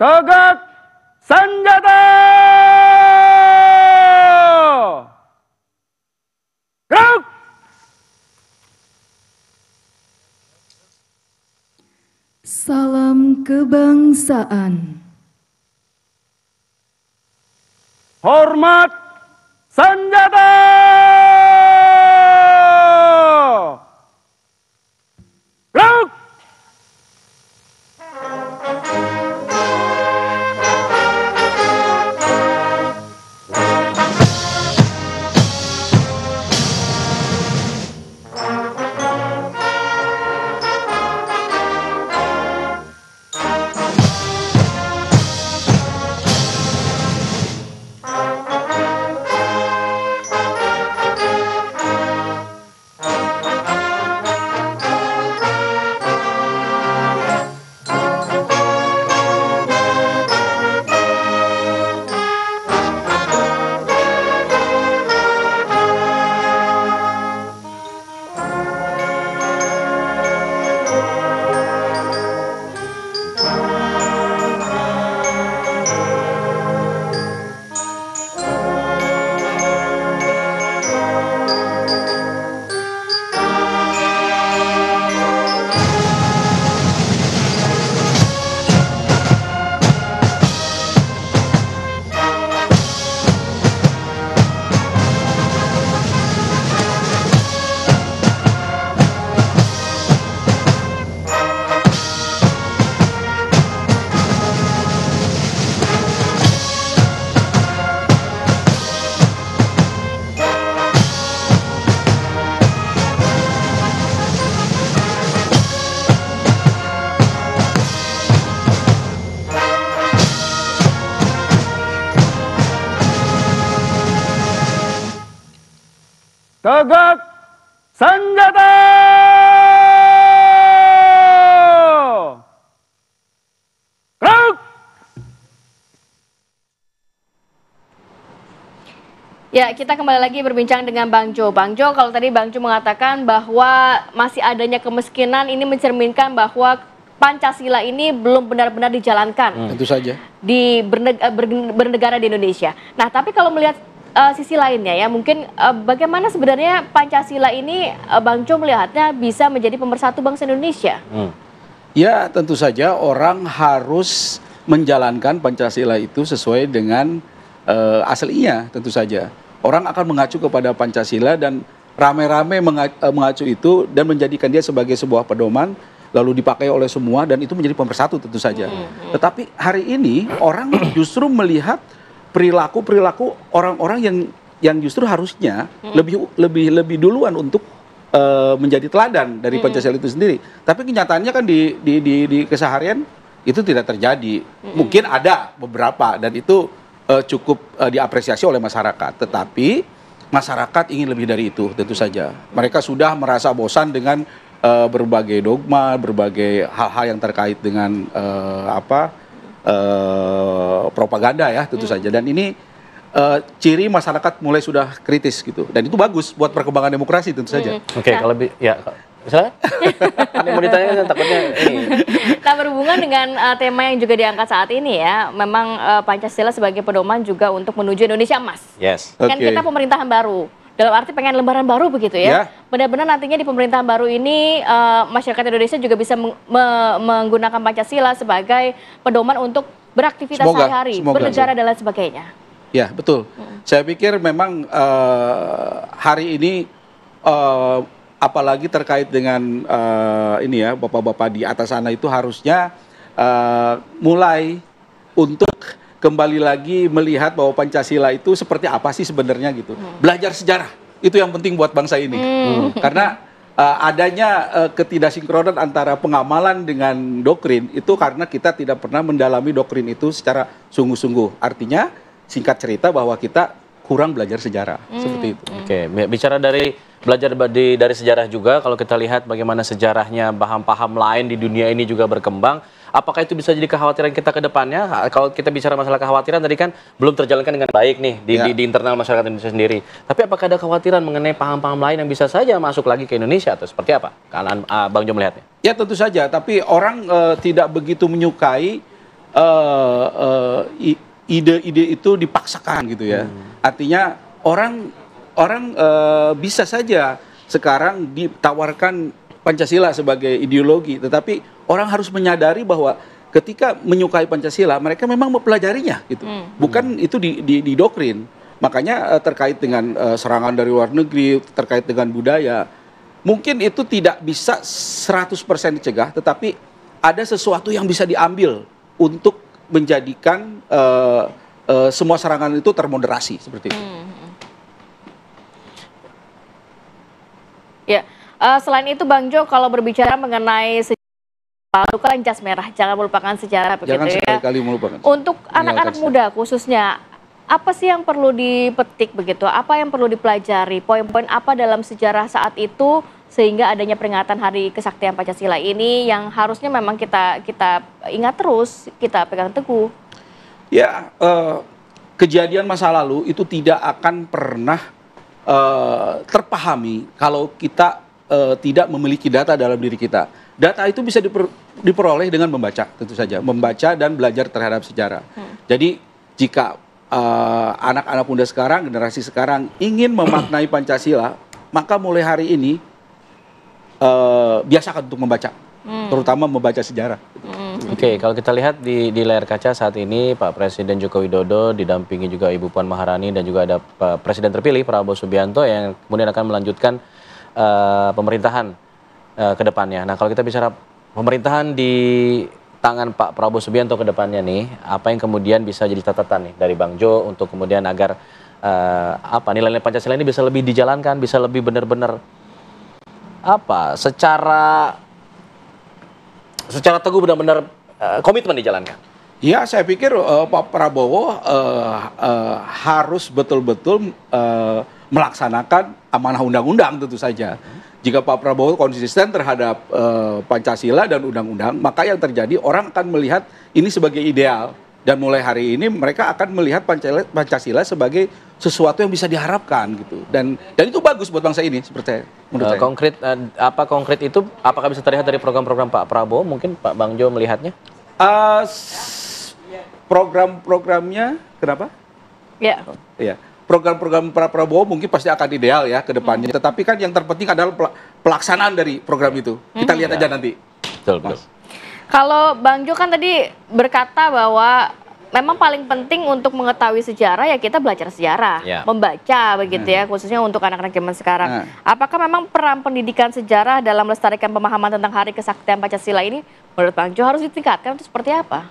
Tegak Sanjata, Gerak! Salam kebangsaan. Hormat Sanjata. Tegak senjata! Kruk! Ya, kita kembali lagi berbincang dengan Bang Jo. Bang Jo, kalau tadi Bang Jo mengatakan bahwa masih adanya kemiskinan, ini mencerminkan bahwa Pancasila ini belum benar-benar dijalankan. Hmm. Tentu saja. Di berneg bernegara di Indonesia. Nah, tapi kalau melihat uh, sisi lainnya ya mungkin uh, bagaimana sebenarnya Pancasila ini uh, Bang Jo melihatnya bisa menjadi pemersatu bangsa Indonesia? Hmm. Ya tentu saja orang harus menjalankan Pancasila itu sesuai dengan uh, aslinya tentu saja. Orang akan mengacu kepada Pancasila dan rame-rame mengacu itu dan menjadikan dia sebagai sebuah pedoman lalu dipakai oleh semua dan itu menjadi pemersatu tentu saja. Hmm, hmm. Tetapi hari ini orang justru melihat perilaku-perilaku orang-orang yang yang justru harusnya hmm. lebih lebih lebih duluan untuk uh, menjadi teladan dari hmm. Pancasila itu sendiri. Tapi kenyataannya kan di di di, di keseharian itu tidak terjadi. Hmm. Mungkin ada beberapa dan itu uh, cukup uh, diapresiasi oleh masyarakat. Tetapi masyarakat ingin lebih dari itu tentu saja. Mereka sudah merasa bosan dengan uh, berbagai dogma, berbagai hal-hal yang terkait dengan uh, apa Eh, propaganda ya tentu hmm. saja dan ini uh, ciri masyarakat mulai sudah kritis gitu dan itu bagus buat perkembangan demokrasi tentu saja. Hmm. Oke okay, iya. nah. kalau ya Misalnya? Ini mau ditanya takutnya ini. Nah berhubungan dengan uh, tema yang juga diangkat saat ini ya, memang uh, Pancasila sebagai pedoman juga untuk menuju Indonesia emas. Yes. Kan okay. kita pemerintahan baru dalam arti pengen lembaran baru begitu ya. ya. Benar-benar ya. nantinya di pemerintahan baru ini uh, masyarakat Indonesia juga bisa meng me menggunakan Pancasila sebagai pedoman untuk beraktivitas sehari-hari, bernegara dan lain sebagainya. Ya betul. Hmm. Saya pikir memang uh, hari ini uh, apalagi terkait dengan uh, ini ya bapak-bapak di atas sana itu harusnya uh, mulai untuk kembali lagi melihat bahwa Pancasila itu seperti apa sih sebenarnya gitu. Hmm. Belajar sejarah itu yang penting buat bangsa ini hmm. karena uh, adanya uh, eh, ketidaksinkronan antara pengamalan dengan doktrin itu karena kita tidak pernah mendalami doktrin itu secara sungguh-sungguh. Artinya singkat cerita bahwa kita kurang belajar sejarah hmm. seperti itu. Hmm. Oke, okay. bicara dari belajar di, dari sejarah juga kalau kita lihat bagaimana sejarahnya paham-paham lain di dunia ini juga berkembang Apakah itu bisa jadi kekhawatiran kita ke depannya? Kalau kita bicara masalah kekhawatiran tadi kan belum terjalankan dengan baik nih di, ya. di, di internal masyarakat Indonesia sendiri. Tapi apakah ada kekhawatiran mengenai paham-paham lain yang bisa saja masuk lagi ke Indonesia atau seperti apa? Kalian uh, ah, Bang Jo melihatnya? Ya tentu saja, tapi orang uh, tidak begitu menyukai eh, eh, ide-ide uh, uh, itu dipaksakan gitu ya. Hmm. Artinya orang orang uh, bisa saja sekarang ditawarkan Pancasila sebagai ideologi, tetapi orang harus menyadari bahwa ketika menyukai Pancasila mereka memang mempelajarinya gitu. Hmm. Bukan hmm. itu di, di, Makanya eh, terkait dengan uh, serangan dari luar negeri, terkait dengan budaya, mungkin itu tidak bisa 100% dicegah tetapi ada sesuatu yang bisa diambil untuk menjadikan uh, semua serangan itu termoderasi seperti itu. Hmm. hmm, hmm. Ya, uh, selain itu Bang Jo kalau berbicara mengenai Palu kan jas merah, jangan melupakan sejarah begitu jangan ya. sekali-kali melupakan. Untuk anak-anak muda khususnya, apa sih yang perlu dipetik begitu? Apa yang perlu dipelajari? Poin-poin apa dalam sejarah saat itu sehingga adanya peringatan Hari Kesaktian Pancasila ini yang harusnya memang kita kita ingat terus, kita pegang teguh. Ya, uh, kejadian masa lalu itu tidak akan pernah uh, terpahami kalau kita eh, tidak memiliki data dalam diri kita Data itu bisa diper, diperoleh dengan membaca tentu saja, membaca dan belajar terhadap sejarah. Hmm. Jadi jika eh, anak-anak uh, muda sekarang, generasi sekarang ingin memaknai Pancasila, maka mulai hari ini uh, biasakan untuk membaca, hmm. terutama membaca sejarah. Hmm. Oke, okay, kalau kita lihat di, di layar kaca saat ini Pak Presiden Joko Widodo didampingi juga Ibu Puan Maharani dan juga ada Pak eh, Presiden terpilih Prabowo Subianto yang kemudian akan melanjutkan uh, pemerintahan uh, ke depannya. Nah, kalau kita bicara pemerintahan di tangan Pak Prabowo Subianto ke depannya nih, apa yang kemudian bisa jadi catatan nih dari Bang Jo untuk kemudian agar uh, apa nilai-nilai Pancasila ini bisa lebih dijalankan, bisa lebih benar-benar apa secara secara teguh benar-benar uh, komitmen dijalankan. Ya, saya pikir uh, Pak Prabowo uh, uh, harus betul-betul uh, melaksanakan amanah undang-undang tentu saja. Hmm jika Pak Prabowo konsisten terhadap uh, Pancasila dan undang-undang, maka yang terjadi orang akan melihat ini sebagai ideal dan mulai hari ini mereka akan melihat Pancasila, sebagai sesuatu yang bisa diharapkan gitu. Dan dan itu bagus buat bangsa ini seperti menurut uh, saya. Konkret uh, apa konkret itu apakah bisa terlihat dari program-program Pak Prabowo? Mungkin Pak Bang Jo melihatnya? Uh, program-programnya kenapa? Ya. Yeah. Oh, Yeah program-program para Prabowo mungkin pasti akan ideal ya ke depannya. Hmm. Tetapi kan yang terpenting adalah pelaksanaan dari program itu. Hmm. Kita lihat ya. aja nanti. Betul, betul. Kalau Bang Jo kan tadi berkata bahwa memang paling penting untuk mengetahui sejarah ya kita belajar sejarah, ya. membaca begitu hmm. ya, khususnya untuk anak-anak zaman sekarang. Hmm. Apakah memang peran pendidikan sejarah dalam melestarikan pemahaman tentang hari kesaktian Pancasila ini menurut Bang Jo harus ditingkatkan itu seperti apa?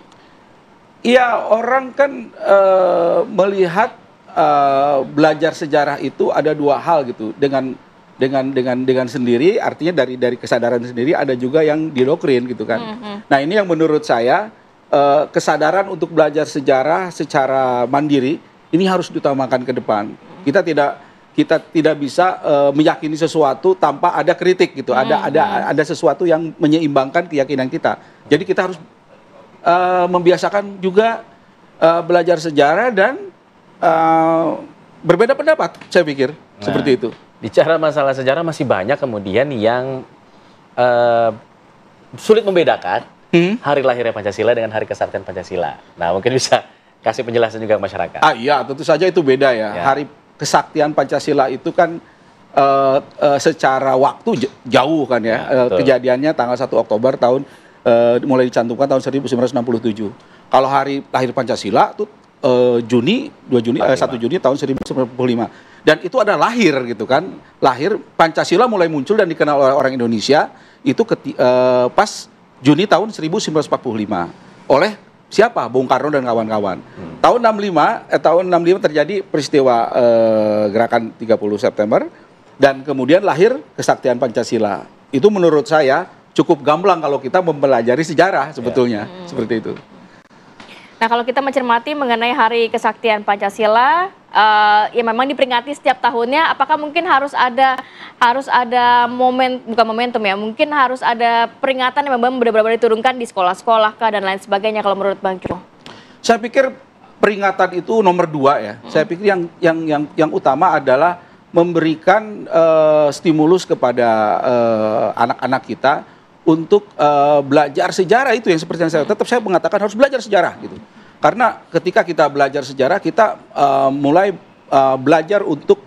Iya, orang kan uh, melihat Eh, belajar sejarah itu ada dua hal gitu dengan dengan dengan dengan sendiri artinya dari dari kesadaran sendiri ada juga yang didokrin gitu kan. Mm -hmm. Nah ini yang menurut saya uh, kesadaran untuk belajar sejarah secara mandiri ini harus diutamakan ke depan. Kita tidak kita tidak bisa uh, meyakini sesuatu tanpa ada kritik gitu. Ada mm -hmm. ada hmm. ada sesuatu yang menyeimbangkan keyakinan kita. Jadi kita harus uh, membiasakan juga uh, belajar sejarah dan uh, berbeda pendapat saya pikir nah, seperti itu. Bicara masalah sejarah masih banyak kemudian yang uh, sulit membedakan hmm? hari lahirnya Pancasila dengan hari kesaktian Pancasila. Nah mungkin bisa kasih penjelasan juga ke masyarakat. Ah iya tentu saja itu beda ya. ya. Hari kesaktian Pancasila itu kan uh, uh, secara waktu jauh kan ya, ya uh, kejadiannya tanggal 1 Oktober tahun uh, mulai dicantumkan tahun 1967. Kalau hari lahir Pancasila tuh uh, Juni 2 Juni eh, 1 Juni tahun 1945 dan itu ada lahir gitu kan lahir Pancasila mulai muncul dan dikenal oleh orang Indonesia itu keti, uh, pas Juni tahun 1945 oleh siapa Bung Karno dan kawan-kawan hmm. tahun 65 eh, tahun 65 terjadi peristiwa eh, gerakan 30 September dan kemudian lahir kesaktian Pancasila itu menurut saya cukup gamblang kalau kita mempelajari sejarah sebetulnya yeah. Hmm. seperti itu Nah kalau kita mencermati mengenai Hari Kesaktian Pancasila, uh, ya memang diperingati setiap tahunnya. Apakah mungkin harus ada harus ada momen bukan momentum ya? Mungkin harus ada peringatan yang memang benar-benar diturunkan di sekolah-sekolah kah dan lain sebagainya kalau menurut Bang Jo? Saya pikir peringatan itu nomor dua ya. Hmm. Saya pikir yang yang yang yang utama adalah memberikan uh, stimulus kepada eh, anak-anak uh, anak -anak kita untuk uh, belajar sejarah itu yang seperti yang saya tetap saya mengatakan harus belajar sejarah gitu. Karena ketika kita belajar sejarah kita uh, mulai uh, belajar untuk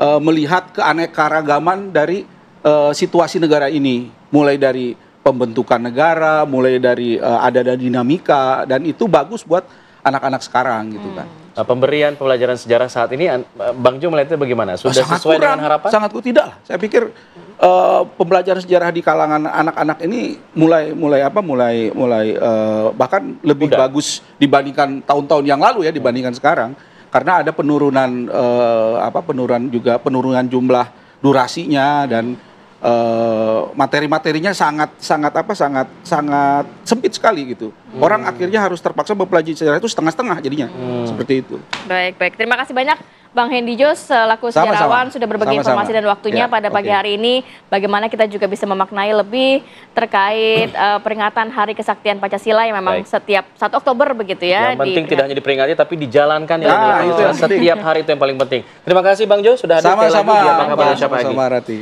uh, melihat keanekaragaman dari uh, situasi negara ini, mulai dari pembentukan negara, mulai dari uh, ada dan dinamika dan itu bagus buat anak-anak sekarang gitu kan. hmm. kan. Eh, pemberian pembelajaran sejarah saat ini, eh, Bang Jo melihatnya bagaimana? Sudah sangat sesuai kurang, dengan harapan? Sangat ku tidak Saya pikir uh, pembelajaran sejarah di kalangan anak-anak ini mulai mulai apa? Mulai mulai uh, bahkan lebih Udah. bagus dibandingkan tahun-tahun yang lalu ya dibandingkan hmm. sekarang karena ada penurunan uh, apa? Penurunan juga penurunan jumlah durasinya dan Eh, materi-materinya sangat sangat apa sangat sangat sempit sekali gitu. Hmm. Orang akhirnya harus terpaksa mempelajari sejarah itu setengah-setengah jadinya. Hmm. Seperti itu. Baik, baik. Terima kasih banyak Bang Hendi Jos selaku sejarawan sudah berbagi sama, informasi dan waktunya ya, pada pagi okay. hari ini bagaimana kita juga bisa memaknai lebih terkait uh, peringatan Hari Kesaktian Pancasila yang memang baik. setiap 1 Oktober begitu ya. Yang penting tidak hanya diperingati tapi dijalankan ya. Nah, itu setiap hari itu yang paling penting. Terima kasih Bang Jo sudah hadir sama, sama. lagi di apa sama, sama,